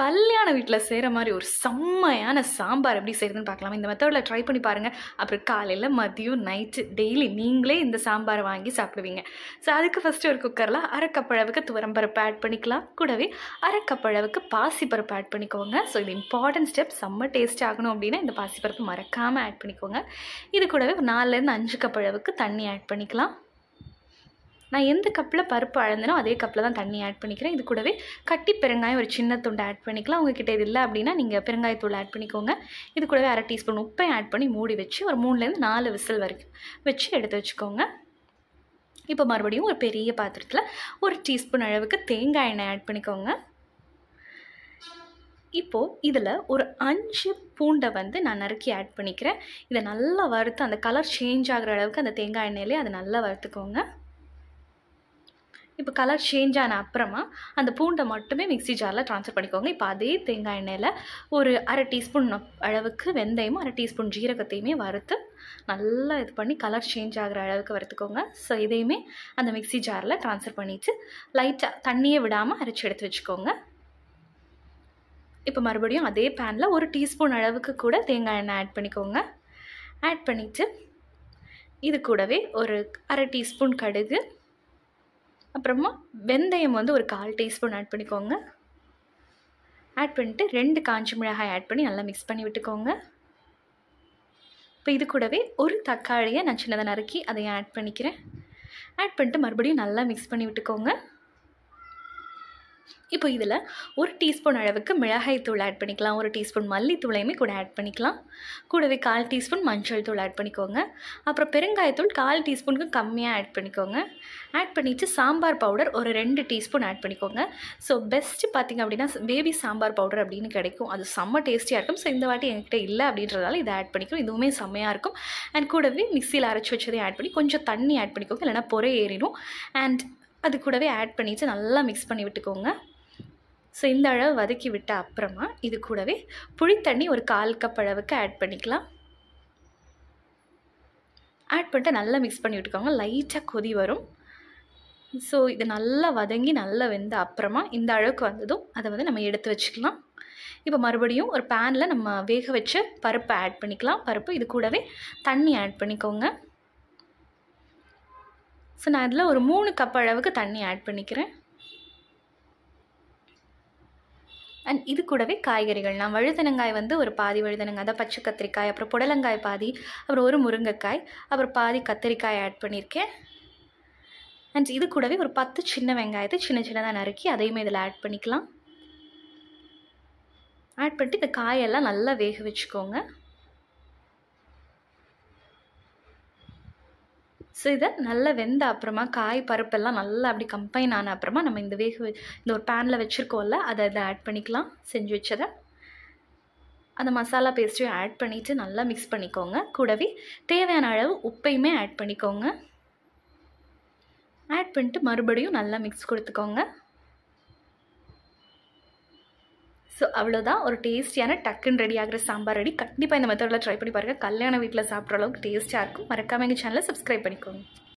கல்யாண வீட்டில் செய்கிற மாதிரி ஒரு செம்மையான சாம்பார் எப்படி செய்கிறதுன்னு பார்க்கலாம் இந்த மெத்தடில் ட்ரை பண்ணி பாருங்கள் அப்புறம் காலையில் மதியம் நைட்டு டெய்லி நீங்களே இந்த சாம்பார் வாங்கி சாப்பிடுவீங்க ஸோ அதுக்கு ஃபஸ்ட்டு ஒரு குக்கரில் அரைக்கப்பழவுக்கு துவரம்பருப்பு ஆட் பண்ணிக்கலாம் கூடவே அரைக்கப்பழவுக்கு பாசிப்பருப்பு ஆட் பண்ணிக்கோங்க ஸோ இது இம்பார்ட்டன்ட் ஸ்டெப் செம்ம டேஸ்ட் ஆகணும் அப்படின்னா இந்த பாசிப்பருப்பு மறக்காமல் ஆட் பண்ணிக்கோங்க இது கூடவே ஒரு நாலுலேருந்து அஞ்சு கப்பழவுக்கு தண்ணி ஆட் பண்ணிக்கலாம் நான் எந்த கப்பில் பருப்பு அழந்தனோ அதே கப்பில் தான் தண்ணி ஆட் பண்ணிக்கிறேன் இது கூடவே கட்டி பெருங்காயம் ஒரு சின்ன துண்டு ஆட் பண்ணிக்கலாம் உங்ககிட்ட இது இல்லை அப்படின்னா நீங்கள் பெருங்காயத்தூள் ஆட் பண்ணிக்கோங்க இது கூடவே அரை டீஸ்பூன் உப்பை ஆட் பண்ணி மூடி வச்சு ஒரு மூணுலேருந்து நாலு விசில் வரைக்கும் வச்சு எடுத்து வச்சுக்கோங்க இப்போ மறுபடியும் ஒரு பெரிய பாத்திரத்தில் ஒரு டீஸ்பூன் அளவுக்கு தேங்காய் எண்ணெய் ஆட் பண்ணிக்கோங்க இப்போது இதில் ஒரு அஞ்சு பூண்டை வந்து நான் நறுக்கி ஆட் பண்ணிக்கிறேன் இதை நல்லா வறுத்து அந்த கலர் சேஞ்ச் ஆகிற அளவுக்கு அந்த தேங்காய் எண்ணெயிலே அதை நல்லா வறுத்துக்கோங்க இப்போ கலர் சேஞ்ச் ஆன அப்புறமா அந்த பூண்டை மட்டுமே மிக்சி ஜாரில் ட்ரான்ஸ்ஃபர் பண்ணிக்கோங்க இப்போ அதே தேங்காய் எண்ணெயில் ஒரு அரை டீஸ்பூன் அளவுக்கு வெந்தயமும் அரை டீஸ்பூன் ஜீரகத்தையுமே வறுத்து நல்லா இது பண்ணி கலர் சேஞ்ச் ஆகிற அளவுக்கு வறுத்துக்கோங்க ஸோ இதையுமே அந்த மிக்சி ஜாரில் ட்ரான்ஸ்ஃபர் பண்ணிவிட்டு லைட்டாக தண்ணியை விடாமல் அரைச்சி எடுத்து வச்சுக்கோங்க இப்போ மறுபடியும் அதே பேனில் ஒரு டீஸ்பூன் அளவுக்கு கூட தேங்காய் எண்ணெய் ஆட் பண்ணிக்கோங்க ஆட் பண்ணிவிட்டு இது கூடவே ஒரு அரை டீஸ்பூன் கடுகு அப்புறமா வெந்தயம் வந்து ஒரு கால் டீஸ்பூன் ஆட் பண்ணிக்கோங்க ஆட் பண்ணிட்டு ரெண்டு காஞ்சி மிளகாய் ஆட் பண்ணி நல்லா மிக்ஸ் பண்ணி விட்டுக்கோங்க இப்போ இது கூடவே ஒரு தக்காளியை நான் சின்னதாக நறுக்கி அதையும் ஆட் பண்ணிக்கிறேன் ஆட் பண்ணிட்டு மறுபடியும் நல்லா மிக்ஸ் பண்ணி விட்டுக்கோங்க இப்போ இதில் ஒரு டீஸ்பூன் அளவுக்கு மிளகாய் தூள் ஆட் பண்ணிக்கலாம் ஒரு டீஸ்பூன் மல்லித்தூளையுமே கூட ஆட் பண்ணிக்கலாம் கூடவே கால் டீஸ்பூன் மஞ்சள் தூள் ஆட் பண்ணிக்கோங்க அப்புறம் பெருங்காயத்தூள் கால் டீஸ்பூனுக்கு கம்மியாக ஆட் பண்ணிக்கோங்க ஆட் பண்ணிவிட்டு சாம்பார் பவுடர் ஒரு ரெண்டு டீஸ்பூன் ஆட் பண்ணிக்கோங்க ஸோ பெஸ்ட்டு பார்த்திங்க அப்படின்னா பேபி சாம்பார் பவுடர் அப்படின்னு கிடைக்கும் அது செம்ம டேஸ்டியாக இருக்கும் ஸோ இந்த வாட்டி என்கிட்ட இல்லை அப்படின்றதால இதை ஆட் பண்ணிக்கணும் இதுவுமே செம்மையாக இருக்கும் அண்ட் கூடவே மிக்சியில் அரைச்சி வச்சதையும் ஆட் பண்ணி கொஞ்சம் தண்ணி ஆட் பண்ணிக்கோங்க இல்லைனா பொறை ஏறிடும் அண்ட் அது கூடவே ஆட் பண்ணிவிட்டு நல்லா மிக்ஸ் பண்ணி விட்டுக்கோங்க ஸோ இந்த அளவு வதக்கி விட்ட அப்புறமா இது கூடவே புளித்தண்ணி ஒரு கால் கப் அளவுக்கு ஆட் பண்ணிக்கலாம் ஆட் பண்ணிட்டு நல்லா மிக்ஸ் பண்ணி விட்டுக்கோங்க லைட்டாக கொதி வரும் ஸோ இது நல்லா வதங்கி நல்லா வெந்த அப்புறமா இந்த அளவுக்கு வந்ததும் அதை வந்து நம்ம எடுத்து வச்சுக்கலாம் இப்போ மறுபடியும் ஒரு பேனில் நம்ம வேக வச்சு பருப்பை ஆட் பண்ணிக்கலாம் பருப்பு இது கூடவே தண்ணி ஆட் பண்ணிக்கோங்க ஸோ நான் இதில் ஒரு மூணு கப் அளவுக்கு தண்ணி ஆட் பண்ணிக்கிறேன் அண்ட் இது கூடவே காய்கறிகள் நான் வழுதனங்காய் வந்து ஒரு பாதி வழுதனங்காய் தான் பச்சை கத்திரிக்காய் அப்புறம் புடலங்காய் பாதி அப்புறம் ஒரு முருங்கைக்காய் அப்புறம் பாதி கத்திரிக்காய் ஆட் பண்ணியிருக்கேன் அண்ட் இது கூடவே ஒரு பத்து சின்ன வெங்காயத்தை சின்ன சின்னதாக நறுக்கி அதையுமே இதில் ஆட் பண்ணிக்கலாம் ஆட் பண்ணிட்டு இந்த காயெல்லாம் நல்லா வேக வச்சுக்கோங்க ஸோ இதை நல்லா வெந்த அப்புறமா காய் பருப்பெல்லாம் நல்லா அப்படி கம்பைன் ஆன அப்புறமா நம்ம இந்த வேக இந்த ஒரு பேனில் வச்சுருக்கோம்ல அதை இதை ஆட் பண்ணிக்கலாம் செஞ்சு வச்சதை அந்த மசாலா பேஸ்ட்டையும் ஆட் பண்ணிவிட்டு நல்லா மிக்ஸ் பண்ணிக்கோங்க கூடவே தேவையான அளவு உப்பையுமே ஆட் பண்ணிக்கோங்க ஆட் பண்ணிட்டு மறுபடியும் நல்லா மிக்ஸ் கொடுத்துக்கோங்க ஸோ அவ்வளோதான் ஒரு டேஸ்டியான டக்குன்னு ரெடி ஆகிற சாம்பார் ரெடி கண்டிப்பாக இந்த மெத்தடில் ட்ரை பண்ணி பாருங்கள் கல்யாண வீட்டில் சாப்பிட்ற அளவுக்கு டேஸ்ட்டாக இருக்கும் மறக்காமல் எங்கள் சேனலை சப்ஸ்கிரைப் பண்ணிக்கோங்க